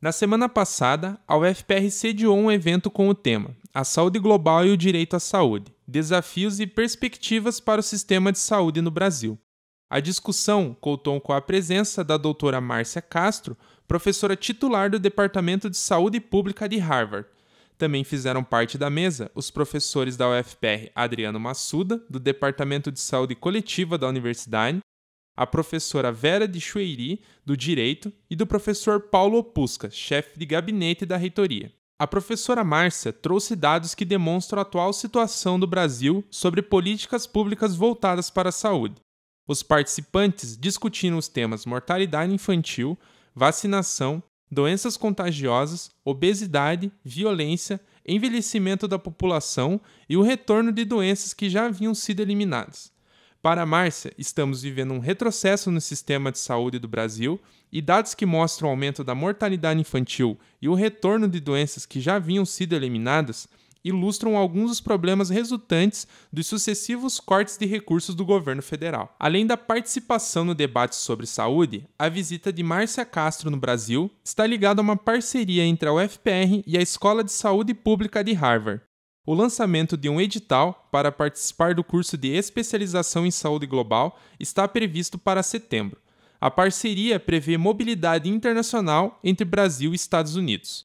Na semana passada, a UFPR sediou um evento com o tema A Saúde Global e o Direito à Saúde Desafios e Perspectivas para o Sistema de Saúde no Brasil. A discussão contou com a presença da doutora Márcia Castro, professora titular do Departamento de Saúde Pública de Harvard. Também fizeram parte da mesa os professores da UFPR Adriano Massuda, do Departamento de Saúde Coletiva da Universidade, a professora Vera de Chueiri, do Direito, e do professor Paulo Opusca, chefe de gabinete da reitoria. A professora Márcia trouxe dados que demonstram a atual situação do Brasil sobre políticas públicas voltadas para a saúde. Os participantes discutiram os temas mortalidade infantil, vacinação, doenças contagiosas, obesidade, violência, envelhecimento da população e o retorno de doenças que já haviam sido eliminadas. Para Márcia, estamos vivendo um retrocesso no sistema de saúde do Brasil e dados que mostram o aumento da mortalidade infantil e o retorno de doenças que já haviam sido eliminadas ilustram alguns dos problemas resultantes dos sucessivos cortes de recursos do governo federal. Além da participação no debate sobre saúde, a visita de Márcia Castro no Brasil está ligada a uma parceria entre a UFPR e a Escola de Saúde Pública de Harvard o lançamento de um edital para participar do curso de especialização em saúde global está previsto para setembro. A parceria prevê mobilidade internacional entre Brasil e Estados Unidos.